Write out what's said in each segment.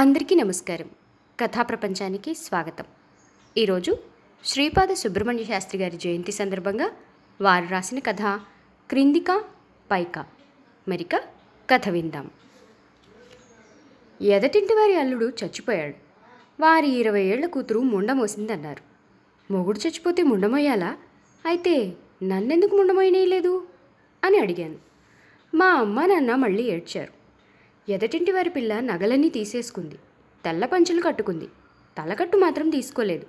అందరికీ నమస్కారం కథా ప్రపంచానికి స్వాగతం ఈరోజు శ్రీపాద సుబ్రహ్మణ్య శాస్త్రి గారి జయంతి సందర్భంగా వారు రాసిన కథ క్రిందిక పైక మరిక కథ విందాం ఎదటింటి వారి అల్లుడు చచ్చిపోయాడు వారి ఇరవై ఏళ్ల కూతురు ముండమోసిందన్నారు మొగుడు చచ్చిపోతే ముండమోయాలా అయితే నన్నెందుకు ముండమోయనేయలేదు అని అడిగాను మా అమ్మ నాన్న మళ్ళీ ఏడ్చారు ఎదటింటి వారి పిల్ల నగలన్నీ తీసేసుకుంది తెల్ల పంచులు కట్టుకుంది తలకట్టు మాత్రం తీసుకోలేదు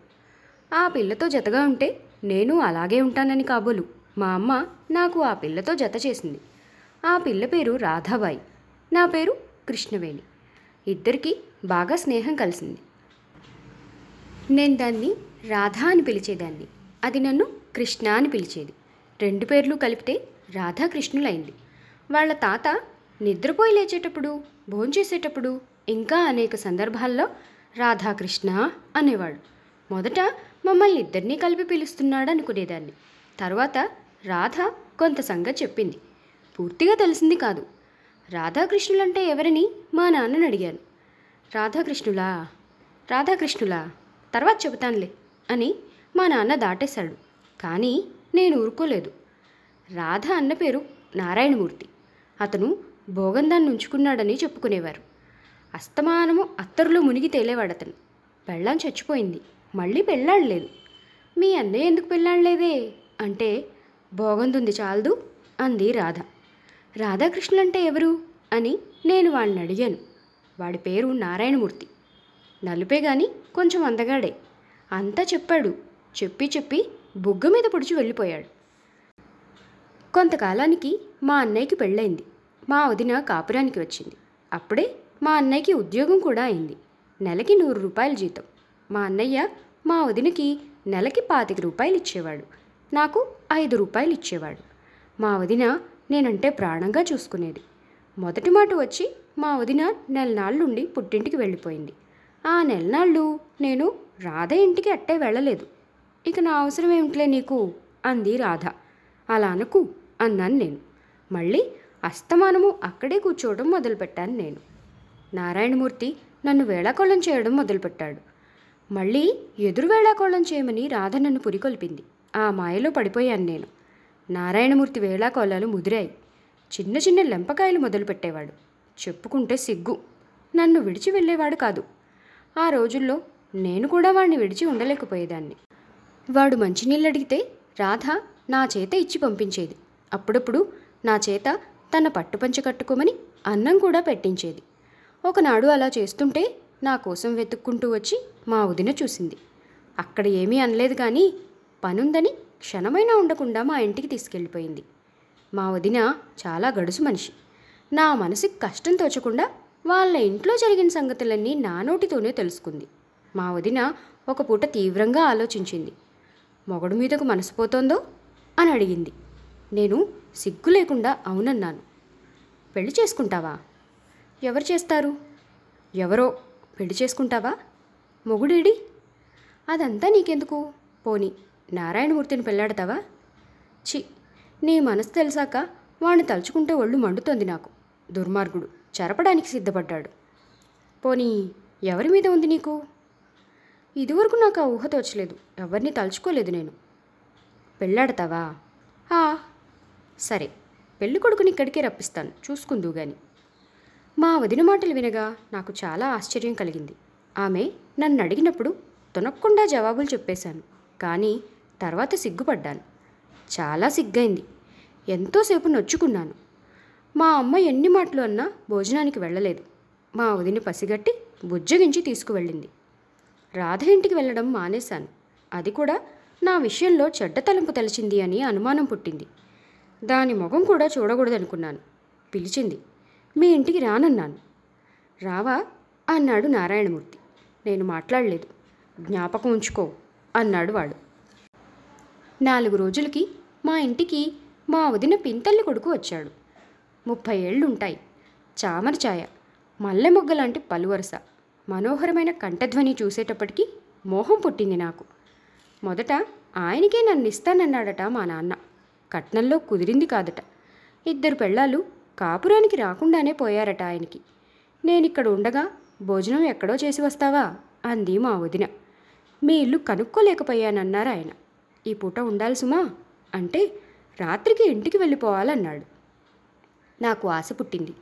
ఆ పిల్లతో జతగా ఉంటే నేను అలాగే ఉంటానని కాబోలు మా అమ్మ నాకు ఆ పిల్లతో జత చేసింది ఆ పిల్ల పేరు రాధాబాయి నా పేరు కృష్ణవేణి ఇద్దరికీ బాగా స్నేహం కలిసింది నేను దాన్ని రాధా అని పిలిచేదాన్ని అది నన్ను కృష్ణ అని పిలిచేది రెండు పేర్లు కలిపితే రాధాకృష్ణులైంది వాళ్ళ తాత నిద్రపోయి లేచేటప్పుడు భోంచేసేటప్పుడు ఇంకా అనేక సందర్భాల్లో రాధాకృష్ణ అనేవాడు మొదట మమ్మల్ని ఇద్దరినీ కలిపి పిలుస్తున్నాడు అనుకునేదాన్ని తర్వాత రాధ కొంత సంగతి చెప్పింది పూర్తిగా తెలిసింది కాదు రాధాకృష్ణులంటే ఎవరని మా నాన్నని అడిగాను రాధాకృష్ణులా రాధాకృష్ణులా తర్వాత చెబుతానులే అని మా నాన్న దాటేశాడు కానీ నేను ఊరుకోలేదు రాధ అన్న పేరు నారాయణమూర్తి అతను భోగందాన్ని ఉంచుకున్నాడని చెప్పుకునేవారు అస్తమానము అత్తరులో మునిగి తేలేవాడతను పెళ్ళాం చచ్చిపోయింది మళ్ళీ పెళ్ళాడలేదు మీ అన్నయ్య ఎందుకు పెళ్ళాడలేదే అంటే భోగందుంది చాలదు అంది రాధ అంటే ఎవరు అని నేను వాడిని అడిగాను వాడి పేరు నారాయణమూర్తి నలుపే గాని కొంచెం అందగాడే అంతా చెప్పాడు చెప్పి చెప్పి బుగ్గ మీద పొడిచి వెళ్ళిపోయాడు కొంతకాలానికి మా అన్నయ్యకి పెళ్ళైంది మా వదిన కాపురానికి వచ్చింది అప్పుడే మా అన్నయ్యకి ఉద్యోగం కూడా అయింది నెలకి నూరు రూపాయల జీతం మా అన్నయ్య మా వదినకి నెలకి పాతిక రూపాయలు ఇచ్చేవాడు నాకు ఐదు రూపాయలు ఇచ్చేవాడు మా వదిన నేనంటే ప్రాణంగా చూసుకునేది మొదటి మాట వచ్చి మా వదిన నెల నాళ్ళుండి పుట్టింటికి వెళ్ళిపోయింది ఆ నెల నాళ్ళు నేను రాధ ఇంటికి అట్టే వెళ్ళలేదు ఇక నా అవసరం ఏమిటిలే నీకు అంది రాధ అలా అనుకు అన్నాను నేను మళ్ళీ అస్తమానము అక్కడే కూర్చోవడం మొదలుపెట్టాను నేను నారాయణమూర్తి నన్ను వేళాకోళం చేయడం మొదలుపెట్టాడు మళ్ళీ ఎదురు వేళాకోళం చేయమని రాధ నన్ను పురికొల్పింది ఆ మాయలో పడిపోయాను నేను నారాయణమూర్తి వేళాకోళాలు ముదిరాయి చిన్న చిన్న లెంపకాయలు మొదలుపెట్టేవాడు చెప్పుకుంటే సిగ్గు నన్ను విడిచి వెళ్ళేవాడు కాదు ఆ రోజుల్లో నేను కూడా వాడిని విడిచి ఉండలేకపోయేదాన్ని వాడు మంచినీళ్ళు అడిగితే రాధ నా చేత ఇచ్చి పంపించేది అప్పుడప్పుడు నా చేత తన పట్టుపంచ కట్టుకోమని అన్నం కూడా పెట్టించేది ఒకనాడు అలా చేస్తుంటే నా కోసం వెతుక్కుంటూ వచ్చి మా వదిన చూసింది అక్కడ ఏమీ అనలేదు కానీ పనుందని క్షణమైనా ఉండకుండా మా ఇంటికి తీసుకెళ్ళిపోయింది మా వదిన చాలా గడుసు మనిషి నా మనసుకి కష్టం తోచకుండా వాళ్ళ ఇంట్లో జరిగిన సంగతులన్నీ నా నోటితోనే తెలుసుకుంది మా వదిన ఒక పూట తీవ్రంగా ఆలోచించింది మొగడు మీదకు మనసు పోతోందో అని అడిగింది నేను సిగ్గు లేకుండా అవునన్నాను పెళ్లి చేసుకుంటావా ఎవరు చేస్తారు ఎవరో పెళ్లి చేసుకుంటావా మొగుడేడి అదంతా నీకెందుకు పోని నారాయణమూర్తిని పెళ్ళాడతావా చి నీ మనసు తెలిసాక వాణ్ణి తలుచుకుంటే ఒళ్ళు మండుతోంది నాకు దుర్మార్గుడు చెరపడానికి సిద్ధపడ్డాడు పోనీ ఎవరి మీద ఉంది నీకు ఇదివరకు నాకు ఆ ఊహ తోచలేదు ఎవరిని తలుచుకోలేదు నేను పెళ్ళాడతావా సరే పెళ్లి కొడుకుని ఇక్కడికే రప్పిస్తాను చూసుకుందు గాని మా వదిన మాటలు వినగా నాకు చాలా ఆశ్చర్యం కలిగింది ఆమె నన్ను అడిగినప్పుడు తొనక్కుండా జవాబులు చెప్పేశాను కానీ తర్వాత సిగ్గుపడ్డాను చాలా సిగ్గైంది ఎంతోసేపు నొచ్చుకున్నాను మా అమ్మ ఎన్ని మాటలు అన్నా భోజనానికి వెళ్ళలేదు మా వదిని పసిగట్టి బుజ్జగించి తీసుకువెళ్ళింది రాధ ఇంటికి వెళ్ళడం మానేశాను అది కూడా నా విషయంలో చెడ్డ తలంపు తలిచింది అని అనుమానం పుట్టింది దాని ముఖం కూడా చూడకూడదనుకున్నాను పిలిచింది మీ ఇంటికి రానన్నాను రావా అన్నాడు నారాయణమూర్తి నేను మాట్లాడలేదు జ్ఞాపకం ఉంచుకో అన్నాడు వాడు నాలుగు రోజులకి మా ఇంటికి మా వదిన పింతల్లి కొడుకు వచ్చాడు ముప్పై ఏళ్ళుంటాయి చామరచాయ మల్లె మొగ్గ లాంటి పలువరస మనోహరమైన కంఠధ్వని చూసేటప్పటికీ మోహం పుట్టింది నాకు మొదట ఆయనకే నన్ను ఇస్తానన్నాడట మా నాన్న కట్నంలో కుదిరింది కాదట ఇద్దరు పెళ్ళాలు కాపురానికి రాకుండానే పోయారట ఆయనకి నేనిక్కడ ఉండగా భోజనం ఎక్కడో చేసి వస్తావా అంది మా వదిన మీ ఇల్లు కనుక్కోలేకపోయానన్నారు ఆయన ఈ పూట ఉండాలి సుమా అంటే రాత్రికి ఇంటికి వెళ్ళిపోవాలన్నాడు నాకు ఆశ పుట్టింది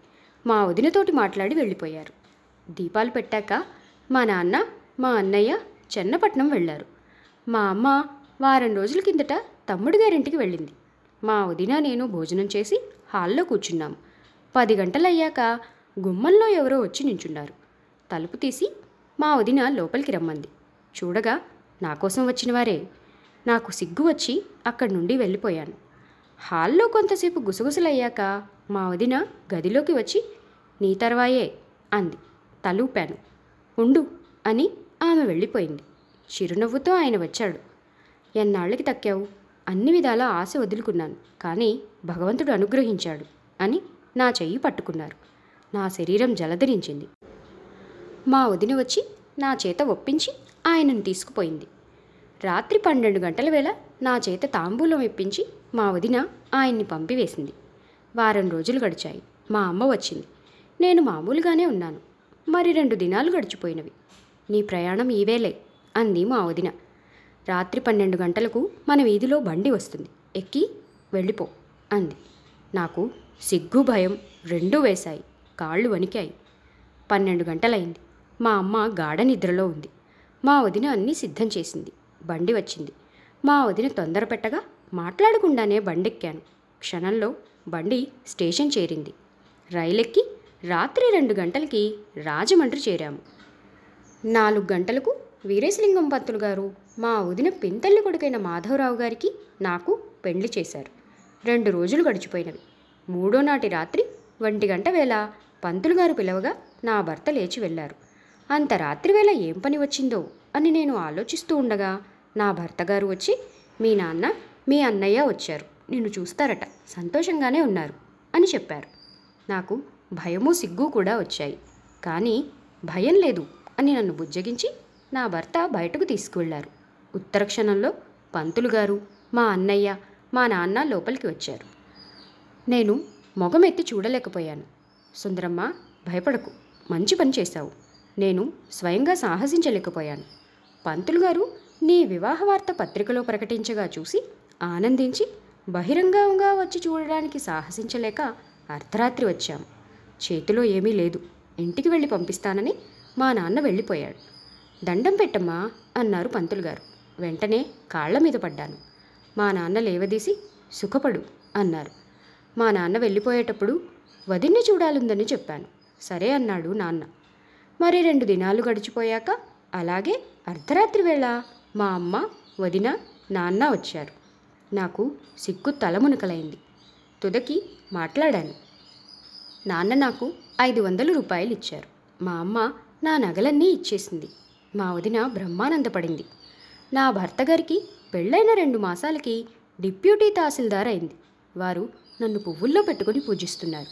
మా వదినతోటి మాట్లాడి వెళ్ళిపోయారు దీపాలు పెట్టాక మా నాన్న మా అన్నయ్య చెన్నపట్నం వెళ్ళారు మా అమ్మ వారం రోజుల కిందట తమ్ముడు గారింటికి వెళ్ళింది మా వదిన నేను భోజనం చేసి హాల్లో కూర్చున్నాం పది గంటలయ్యాక గుమ్మంలో ఎవరో వచ్చి నించున్నారు తలుపు తీసి మా వదిన లోపలికి రమ్మంది చూడగా నా కోసం వచ్చిన వారే నాకు సిగ్గు వచ్చి అక్కడి నుండి వెళ్ళిపోయాను హాల్లో కొంతసేపు గుసగుసలయ్యాక మా వదిన గదిలోకి వచ్చి నీ తర్వాయే అంది తలూపాను ఉండు అని ఆమె వెళ్ళిపోయింది చిరునవ్వుతో ఆయన వచ్చాడు ఎన్నాళ్ళకి తక్కావు అన్ని విధాల ఆశ వదులుకున్నాను కానీ భగవంతుడు అనుగ్రహించాడు అని నా చెయ్యి పట్టుకున్నారు నా శరీరం జలధరించింది మా వదిన వచ్చి నా చేత ఒప్పించి ఆయనను తీసుకుపోయింది రాత్రి పన్నెండు గంటల వేళ నా చేత తాంబూలం ఇప్పించి మా వదిన ఆయన్ని పంపివేసింది వారం రోజులు గడిచాయి మా అమ్మ వచ్చింది నేను మామూలుగానే ఉన్నాను మరి రెండు దినాలు గడిచిపోయినవి నీ ప్రయాణం ఈవేలే అంది మా వదిన రాత్రి పన్నెండు గంటలకు మన వీధిలో బండి వస్తుంది ఎక్కి వెళ్ళిపో అంది నాకు సిగ్గు భయం రెండూ వేశాయి కాళ్ళు వణికాయి పన్నెండు గంటలైంది మా అమ్మ గాఢ నిద్రలో ఉంది మా వదిన అన్నీ సిద్ధం చేసింది బండి వచ్చింది మా వదిన తొందర పెట్టగా మాట్లాడకుండానే బండెక్కాను క్షణంలో బండి స్టేషన్ చేరింది రైలెక్కి రాత్రి రెండు గంటలకి రాజమండ్రి చేరాము నాలుగు గంటలకు వీరేశలింగం పంతులు గారు మా వదిన పెంతల్లి కొడుకైన మాధవరావు గారికి నాకు పెండ్లి చేశారు రెండు రోజులు గడిచిపోయినవి మూడో నాటి రాత్రి ఒంటి గంట వేళ పంతులు గారు పిలవగా నా భర్త లేచి వెళ్ళారు అంత రాత్రి వేళ ఏం పని వచ్చిందో అని నేను ఆలోచిస్తూ ఉండగా నా భర్త గారు వచ్చి మీ నాన్న మీ అన్నయ్య వచ్చారు నిన్ను చూస్తారట సంతోషంగానే ఉన్నారు అని చెప్పారు నాకు భయము సిగ్గు కూడా వచ్చాయి కానీ భయం లేదు అని నన్ను బుజ్జగించి నా భర్త బయటకు తీసుకువెళ్లారు ఉత్తర క్షణంలో పంతులు గారు మా అన్నయ్య మా నాన్న లోపలికి వచ్చారు నేను మొగమెత్తి చూడలేకపోయాను సుందరమ్మ భయపడకు మంచి పని చేశావు నేను స్వయంగా సాహసించలేకపోయాను పంతులు గారు నీ వివాహ వార్త పత్రికలో ప్రకటించగా చూసి ఆనందించి బహిరంగంగా వచ్చి చూడడానికి సాహసించలేక అర్ధరాత్రి వచ్చాము చేతిలో ఏమీ లేదు ఇంటికి వెళ్ళి పంపిస్తానని మా నాన్న వెళ్ళిపోయాడు దండం పెట్టమ్మా అన్నారు పంతులు గారు వెంటనే కాళ్ల మీద పడ్డాను మా నాన్న లేవదీసి సుఖపడు అన్నారు మా నాన్న వెళ్ళిపోయేటప్పుడు వదిన్ని చూడాలిందని చెప్పాను సరే అన్నాడు నాన్న మరి రెండు దినాలు గడిచిపోయాక అలాగే అర్ధరాత్రి వేళ మా అమ్మ వదిన నాన్న వచ్చారు నాకు సిగ్గు తలమునకలైంది తుదకి మాట్లాడాను నాన్న నాకు ఐదు వందల రూపాయలు ఇచ్చారు మా అమ్మ నా నగలన్నీ ఇచ్చేసింది మా వదిన బ్రహ్మానందపడింది నా భర్త గారికి పెళ్ళైన రెండు మాసాలకి డిప్యూటీ తహసీల్దార్ అయింది వారు నన్ను పువ్వుల్లో పెట్టుకుని పూజిస్తున్నారు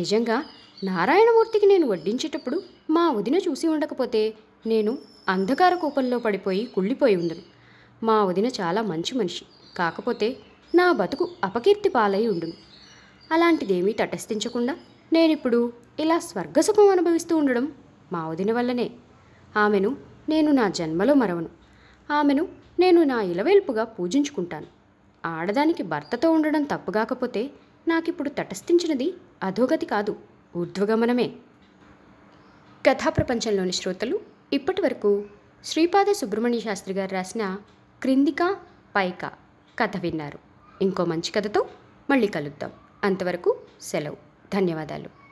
నిజంగా నారాయణమూర్తికి నేను వడ్డించేటప్పుడు మా వదిన చూసి ఉండకపోతే నేను అంధకార కూపంలో పడిపోయి కుళ్ళిపోయి ఉండను మా వదిన చాలా మంచి మనిషి కాకపోతే నా బతుకు అపకీర్తి పాలై ఉండును అలాంటిదేమీ తటస్థించకుండా నేనిప్పుడు ఇలా స్వర్గసుఖం అనుభవిస్తూ ఉండడం మా వదిన వల్లనే ఆమెను నేను నా జన్మలో మరవను ఆమెను నేను నా ఇలవేల్పుగా పూజించుకుంటాను ఆడదానికి భర్తతో ఉండడం తప్పుగాకపోతే నాకిప్పుడు తటస్థించినది అధోగతి కాదు ఊర్ధ్వగమనమే కథాప్రపంచంలోని శ్రోతలు ఇప్పటి వరకు శ్రీపాద సుబ్రహ్మణ్య శాస్త్రి గారు రాసిన క్రిందిక పైక కథ విన్నారు ఇంకో మంచి కథతో మళ్ళీ కలుద్దాం అంతవరకు సెలవు ధన్యవాదాలు